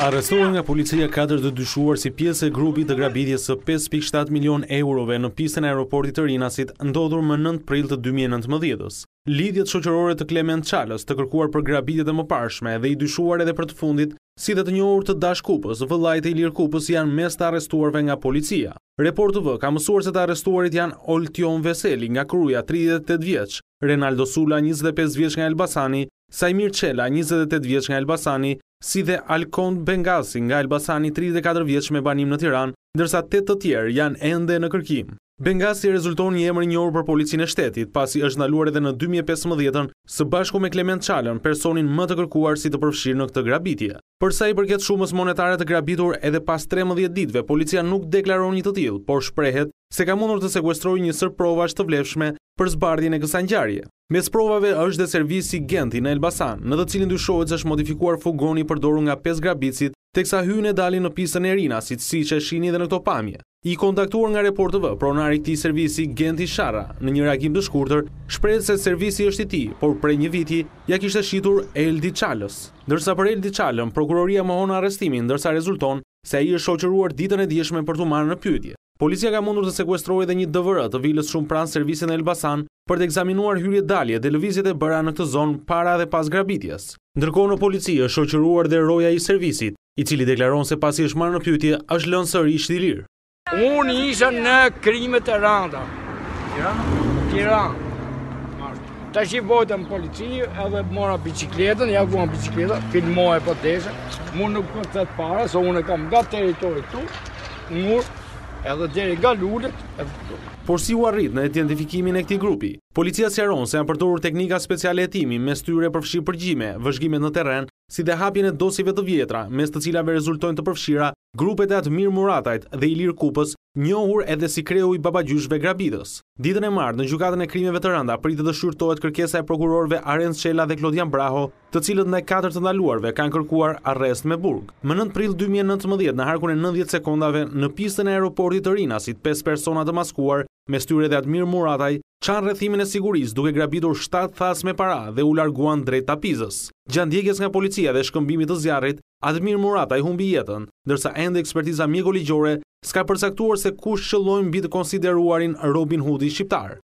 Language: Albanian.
Arrestuar nga policia katër të dyshuar si pjesë e grupit të grabitjes së 5.7 milion eurove në pistën e aeroportit të Rinasit, ndodhur më 9 prill të 2019-s. Lidhjet shoqërore të Clement Qalës të kërkuar për grabidjet e mëparshme dhe i dyshuar edhe për të fundit, si dhe të njohur të Dash Kupës, e i lirë Kupës janë mes të arrestuarve nga policia. Report TV ka mësuar se të arrestuarit janë Oltion Veseli nga Kruja, 38 vjeç, Renaldo Sula, 25 vjeç nga Elbasani, Sajmir Çela, 28 vjeç nga Elbasani, si dhe Alkond Bengasi nga Elbasani 34 vjeç me banim në Tiranë, ndërsa tetë të tjerë janë ende në kërkim. Bengasi rezulton një emër i njohur për policinë e shtetit, pasi është ndaluar edhe në 2015-ën së bashku me Clement Çalën, personin më të kërkuar si të përfshirë në këtë grabitje. Për sa i përket shumës monetare të grabitur edhe pas 13 ditëve, policia nuk deklaron një të tillë, por shprehet se ka mundur të sekuestrojë një sër provash të vlefshme për zbardhjen e kësaj ngjarje. Mes provave është dhe servisi Genti në Elbasan, në dhe cilin dyshojt është modifikuar fugoni përdoru nga 5 grabicit, teksa hynë e dalin në pisën e rina, si të si që e shini dhe në këto pamje. I kontaktuar nga reportëve, pronari ti servisi Genti Shara, në një reagim të shkurëtër, shprejtë se servisi është i ti, por prej një viti, ja kishtë shqitur Eldi Qallës. Dërsa për Eldi Qalën, prokuroria më honë arrestimin, dërsa rezulton se a i është shoqëruar ditën e djeshme për të marë në pytje. Policia ka mundur të sekuestrojë dhe një dëvërë të vilës shumë pranë servisin e Elbasan për të egzaminuar hyrje dalje dhe lëvizjet e bëra në këtë zonë para dhe pas grabitjes. Ndërkohë në polici është shoqëruar dhe roja i servisit, i cili deklaron se pasi është marrë në pjytje, është lënë i shtilirë. Unë isha në krimet e randa. Tiranë? Tiranë. Ta që i bojtë në polici, edhe mora bicikletën, ja guan bicikletën, filmoj e po për deshe. Mu nuk po të para, se unë e kam nga teritori tu, unë edhe djeri nga lullet. Por si u arrit në identifikimin e këti grupi? Policia sjeron se janë përdorur teknika speciale e timi me styre përfshi përgjime, vëzhgimet në teren, si dhe hapjen e dosive të vjetra, mes të cilave rezultojnë të përfshira, grupet e atë mirë muratajt dhe i lirë kupës njohur edhe si kreu i babagjyshve grabidës. Ditën e marrë, në gjukatën e krimeve të rënda, pritë të shurtohet kërkesa e prokurorve Arend Shela dhe Klodian Braho, të cilët në e katër të ndaluarve kanë kërkuar arrest me burg. Më 9 pril 2019, në harkun e 90 sekundave, në pistën e aeroportit të rinasit, 5 persona të maskuar, Mes tyre dhe Admir Murataj, qanë rëthimin e siguris duke grabitur 7 thas me para dhe u larguan drejt tapizës. Gjandjekjes nga policia dhe shkëmbimit të zjarit, Admir Murataj humbi jetën, dërsa ende ekspertiza mjeko ligjore s'ka përsaktuar se kush qëllojnë bitë konsideruarin Robin Hoodi Shqiptar.